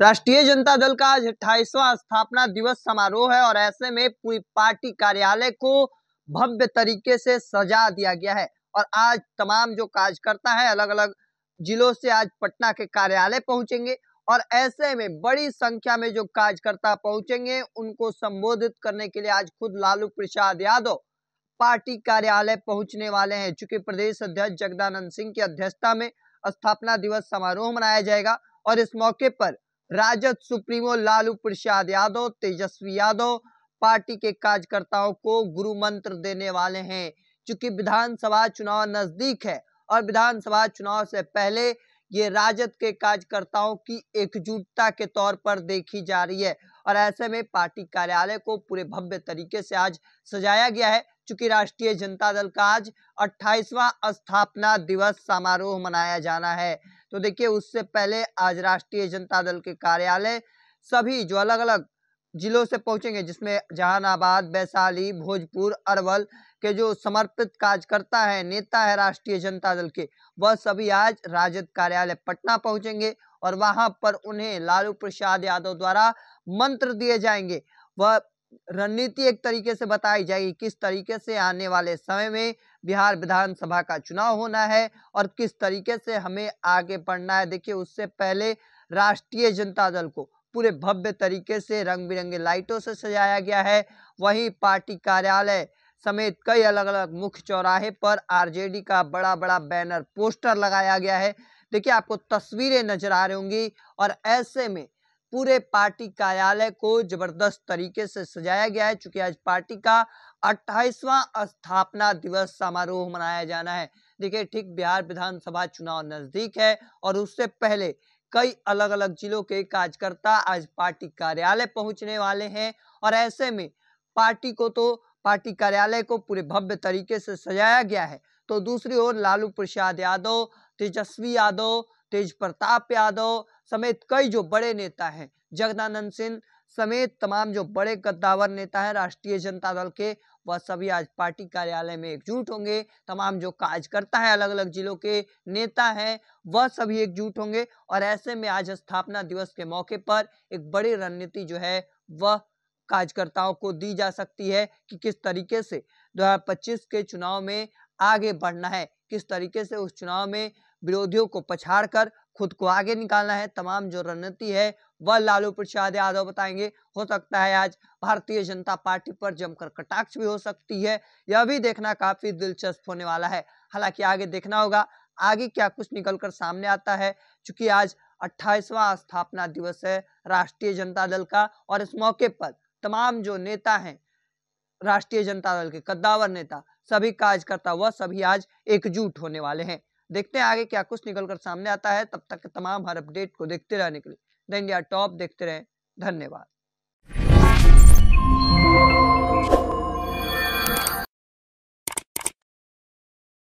राष्ट्रीय जनता दल का आज अट्ठाईसवा स्थापना दिवस समारोह है और ऐसे में पूरी पार्टी कार्यालय को भव्य तरीके से सजा दिया गया है और आज तमाम जो कार्यकर्ता है अलग अलग जिलों से आज पटना के कार्यालय पहुंचेंगे और ऐसे में बड़ी संख्या में जो कार्यकर्ता पहुंचेंगे उनको संबोधित करने के लिए आज खुद लालू प्रसाद यादव पार्टी कार्यालय पहुंचने वाले हैं चूंकि प्रदेश अध्यक्ष जगदानंद सिंह की अध्यक्षता में स्थापना दिवस समारोह मनाया जाएगा और इस मौके पर राजद सुप्रीमो लालू प्रसाद यादव तेजस्वी यादव पार्टी के कार्यकर्ताओं को गुरु मंत्र देने वाले हैं क्योंकि विधानसभा चुनाव नजदीक है और विधानसभा चुनाव से पहले ये राजद के कार्यकर्ताओं की एकजुटता के तौर पर देखी जा रही है और ऐसे में पार्टी कार्यालय को पूरे भव्य तरीके से आज सजाया गया है चूंकि राष्ट्रीय जनता दल का आज अट्ठाईसवा स्थापना दिवस समारोह मनाया जाना है तो देखिए उससे पहले आज राष्ट्रीय जनता दल के कार्यालय सभी जो अलग अलग जिलों से पहुंचेंगे जिसमें जहानाबाद वैशाली भोजपुर अरवल के जो समर्पित कार्यकर्ता है नेता है राष्ट्रीय जनता दल के वह सभी आज राजद कार्यालय पटना पहुंचेंगे और वहां पर उन्हें लालू प्रसाद यादव द्वारा मंत्र दिए जाएंगे वह रणनीति एक तरीके से बताई जाएगी किस तरीके से आने वाले समय में बिहार विधानसभा का चुनाव होना है और किस तरीके से हमें आगे बढ़ना है देखिए उससे पहले राष्ट्रीय जनता दल को पूरे भव्य तरीके से रंग बिरंगे लाइटों से सजाया गया है वहीं पार्टी कार्यालय समेत कई अलग अलग मुख्य चौराहे पर आरजेडी का बड़ा बड़ा बैनर पोस्टर लगाया गया है देखिए आपको तस्वीरें नजर आ रही होंगी और ऐसे में पूरे पार्टी कार्यालय को जबरदस्त तरीके से सजाया गया है चूंकि आज पार्टी का अट्ठाईसवां स्थापना दिवस समारोह मनाया जाना है देखिए ठीक बिहार विधानसभा चुनाव नजदीक है और उससे पहले कई अलग अलग जिलों के कार्यकर्ता आज पार्टी कार्यालय पहुंचने वाले हैं और ऐसे में पार्टी को तो पार्टी कार्यालय को पूरे भव्य तरीके से सजाया गया है तो दूसरी ओर लालू प्रसाद यादव तेजस्वी यादव तेज प्रताप यादव समेत कई जो बड़े नेता हैं जगदानंद सिंह समेत तमाम जो बड़े कद्दावर नेता हैं राष्ट्रीय जनता दल के वह सभी आज पार्टी कार्यालय में एकजुट होंगे तमाम जो कार्यकर्ता है अलग अलग जिलों के नेता हैं वह सभी एकजुट होंगे और ऐसे में आज स्थापना दिवस के मौके पर एक बड़ी रणनीति जो है वह कार्यकर्ताओं को दी जा सकती है कि किस तरीके से 2025 के चुनाव में आगे बढ़ना है किस तरीके से उस चुनाव में विरोधियों को पछाड़ खुद को आगे निकालना है तमाम जो रणनीति है वह लालू प्रसाद यादव बताएंगे हो सकता है आज भारतीय जनता पार्टी पर जमकर कटाक्ष भी हो सकती है यह भी देखना काफी दिलचस्प होने वाला है हालांकि आगे देखना होगा आगे क्या कुछ निकलकर सामने आता है चूंकि आज अट्ठाईसवां स्थापना दिवस है राष्ट्रीय जनता दल का और इस मौके पर तमाम जो नेता हैं राष्ट्रीय जनता दल के कद्दावर नेता सभी कार्यकर्ता व सभी आज एकजुट होने वाले हैं देखते हैं आगे क्या कुछ निकल कर सामने आता है तब तक तमाम हर अपडेट को देखते रहने के लिए द इंडिया टॉप देखते रहें धन्यवाद